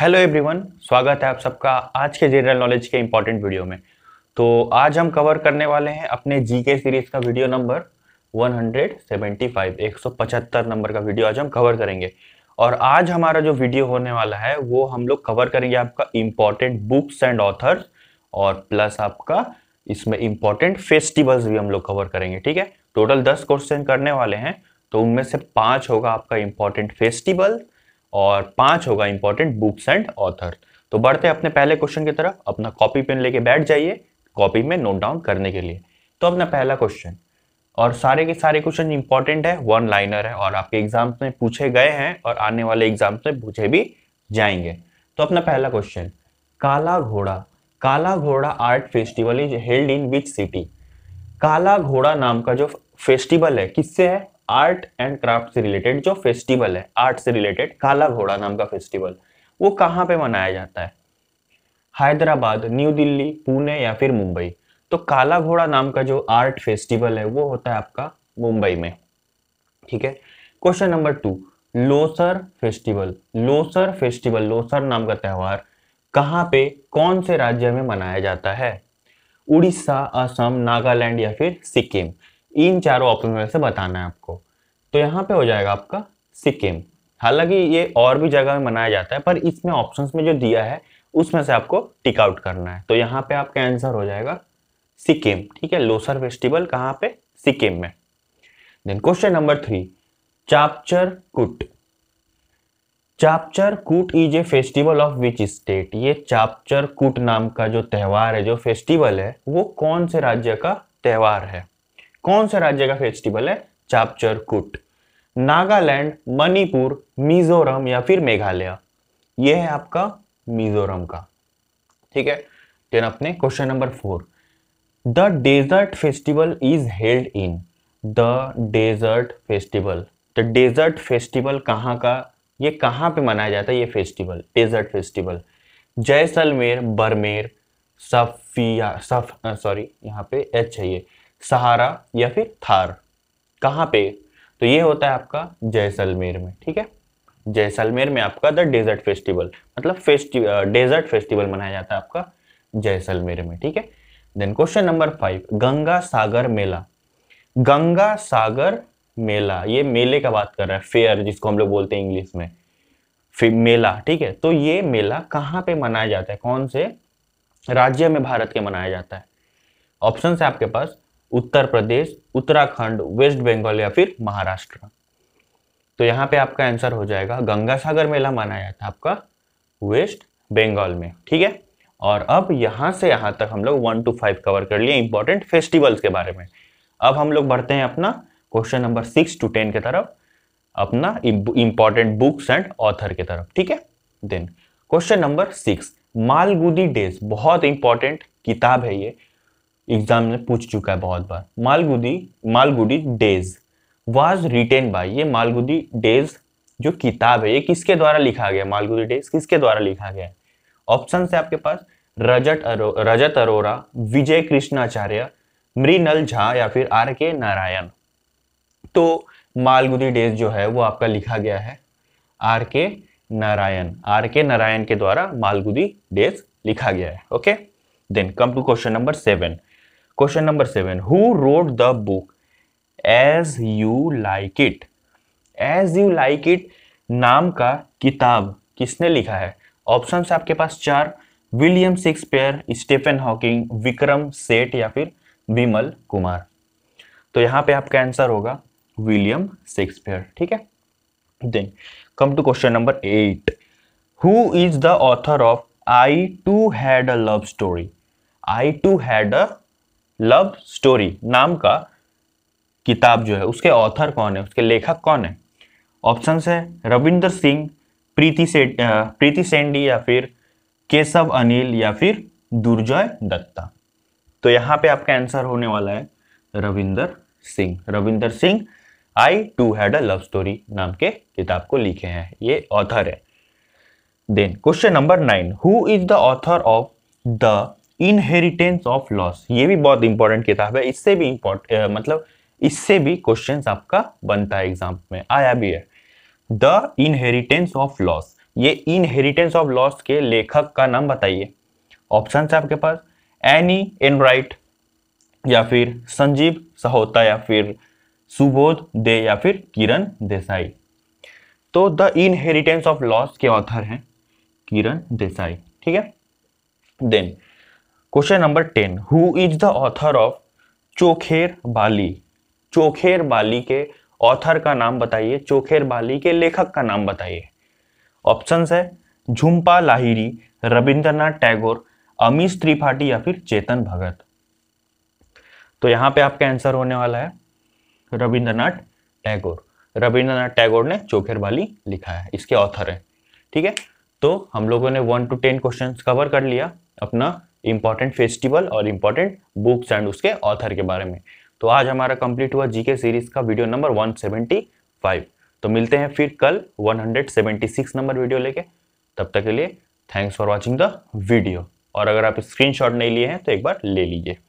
hello everyone स्वागत है आप सबका आज के जनरल नॉलेज के इम्पॉर्टेंट वीडियो में तो आज हम कवर करने वाले हैं अपने जीके सीरीज का वीडियो नंबर 175 175 नंबर का वीडियो आज हम कवर करेंगे और आज हमारा जो वीडियो होने वाला है वो हम लोग कवर करेंगे आपका इम्पॉर्टेंट बुक्स एंड ऑथर्स और प्लस आपका इसमें इम्पॉर्टेंट फेस्टिवल्स भी हम लोग कवर करेंगे ठीक है टोटल दस क्वेश्चन करने वाले हैं तो उनमें से पाँच होगा आपका इम्पॉर्टेंट फेस्टिवल और पांच होगा इंपॉर्टेंट बुक्स एंड ऑथर तो बढ़ते हैं अपने पहले क्वेश्चन की तरफ अपना कॉपी पेन लेके बैठ जाइए कॉपी में नोट डाउन करने के लिए तो अपना पहला क्वेश्चन और सारे के सारे क्वेश्चन इंपॉर्टेंट है वन लाइनर है और आपके एग्जाम्स में पूछे गए हैं और आने वाले एग्जाम्स में पूछे भी जाएंगे तो अपना पहला क्वेश्चन काला Ghoda Kala Ghoda art festival is held in which city Kala Ghoda नाम का जो फेस्टिवल है किससे है आर्ट एंड क्राफ्ट से रिलेटेड जो फेस्टिवल है आर्ट से रिलेटेड काला घोड़ा नाम का फेस्टिवल वो कहाँ पे मनाया जाता है हैदराबाद न्यू दिल्ली पुणे या फिर मुंबई तो काला घोड़ा नाम का जो आर्ट फेस्टिवल है वो होता है आपका मुंबई में ठीक है question number two Losar festival Losar festival Losar नाम का त्यौहार कहाँ पे कौन से राज्य में मनाया जाता है उड़ीसा असम नागालैंड या फिर सिक्किम इन चारों ऑप्शन में से बताना है आपको तो यहाँ पे हो जाएगा आपका सिक्किम हालांकि ये और भी जगह में मनाया जाता है पर इसमें ऑप्शन में जो दिया है उसमें से आपको टिक आउट करना है तो यहाँ पे आपका आंसर हो जाएगा सिक्किम ठीक है लोसर फेस्टिवल कहाँ पे सिक्किम में then question number three Chapchar Kut Chapchar Kut is a festival of which state ये चापचर कुट नाम का जो त्यौहार है जो फेस्टिवल है वो कौन से राज्य का त्यौहार है कौन सा राज्य का फेस्टिवल है चापचर कुट नागालैंड मणिपुर मिजोरम या फिर मेघालय ये है आपका मिजोरम का ठीक है देन अपने question number four the desert festival is held in the desert festival the desert festival कहाँ का ये कहाँ पे मनाया जाता है ये festival desert festival Jaisalmer Barmer सफिया सफ सॉरी यहाँ पे एच है ये सहारा या फिर थार कहाँ पे तो ये होता है आपका जैसलमेर में ठीक है जैसलमेर में आपका द डेजर्ट फेस्टिवल मतलब फेस्टिव डेजर्ट फेस्टिवल मनाया जाता है आपका जैसलमेर में ठीक है then question number five Ganga Sagar Mela Ganga Sagar Mela ये मेले का बात कर रहा है फेयर जिसको हम लोग बोलते हैं इंग्लिश में मेला ठीक है तो ये मेला कहाँ पे मनाया जाता है कौन से राज्य में भारत के मनाया जाता है ऑप्शन है आपके पास उत्तर प्रदेश उत्तराखंड वेस्ट बंगाल या फिर महाराष्ट्र तो यहाँ पे आपका आंसर हो जाएगा गंगा सागर मेला मनाया था आपका वेस्ट बंगाल में ठीक है और अब यहाँ से यहाँ तक हम लोग वन टू फाइव कवर कर लिए इंपॉर्टेंट फेस्टिवल्स के बारे में अब हम लोग बढ़ते हैं अपना question number six to ten के तरफ अपना इंपॉर्टेंट बुक्स एंड ऑथर के तरफ ठीक है then question number six Malgudi days बहुत इंपॉर्टेंट किताब है ये एग्जाम में पूछ चुका है बहुत बार Malgudi Malgudi days was written by ये मालगुदी डेज जो किताब है ये किसके द्वारा लिखा गया मालगुदी डेज किसके द्वारा लिखा गया ऑप्शन है आपके पास रजत अरो रजत अरोरा विजय कृष्णाचार्य मृनल झा या फिर आर के नारायण तो मालगुदी डेज जो है वो आपका लिखा गया है आर के नारायण आर के नारायण के द्वारा मालगुदी डेज लिखा गया है okay then come to question number seven question number seven who wrote the book as you like it as you like it नाम का किताब किसने लिखा है ऑप्शन आपके पास चार William Shakespeare Stephen Hawking Vikram Seth या फिर विमल कुमार तो यहां पे आपका आंसर होगा विलियम शेक्सपियर ठीक है then come to question number eight who is the author of I too had a love story I too had a love story नाम का किताब जो है उसके ऑथर कौन है उसके लेखक कौन है ऑप्शन है रविंद्र सिंह प्रीति से प्रीति सेंडी या फिर केशव अनिल या फिर दुर्जय दत्ता तो यहाँ पे आपका आंसर होने वाला है Ravinder Singh Ravinder Singh I too had a love story नाम के किताब को लिखे हैं ये ऑथर है then question number nine who is the author of the inheritance of loss ये भी बहुत इंपॉर्टेंट किताब है इससे भी इंपॉर्टेंट मतलब इससे भी क्वेश्चन आपका बनता है एग्जाम में आया भी है द इनहेरिटेंस ऑफ लॉस ये इनहेरिटेंस ऑफ लॉस के लेखक का नाम बताइए ऑप्शन है आपके पास एनी एनराइट या फिर संजीव सहोता या फिर सुबोध दे या फिर किरण देसाई तो द इनहेरिटेंस ऑफ लॉस के ऑथर हैं किरण देसाई ठीक है then question number ten who is the author of Chokher Bali चोखेर बाली के ऑथर का नाम बताइए चोखेर बाली के लेखक का नाम बताइए ऑप्शन है झुम्पा लाहिरी रविंद्रनाथ टैगोर अमीश त्रिपाठी या फिर चेतन भगत तो यहां पे आपका आंसर होने वाला है रविंद्रनाथ टैगोर रविंद्रनाथ टैगोर ने चोखेर बाली लिखा है इसके ऑथर है ठीक है तो हम लोगों ने one two ten question cover कर लिया अपना इंपॉर्टेंट फेस्टिवल और इंपॉर्टेंट बुक्स एंड उसके ऑथर के बारे में तो आज हमारा कंप्लीट हुआ जीके सीरीज का वीडियो नंबर 175 तो मिलते हैं फिर कल 176 नंबर वीडियो लेके तब तक के लिए thanks for watching the video और अगर आप स्क्रीनशॉट नहीं लिए हैं तो एक बार ले लीजिए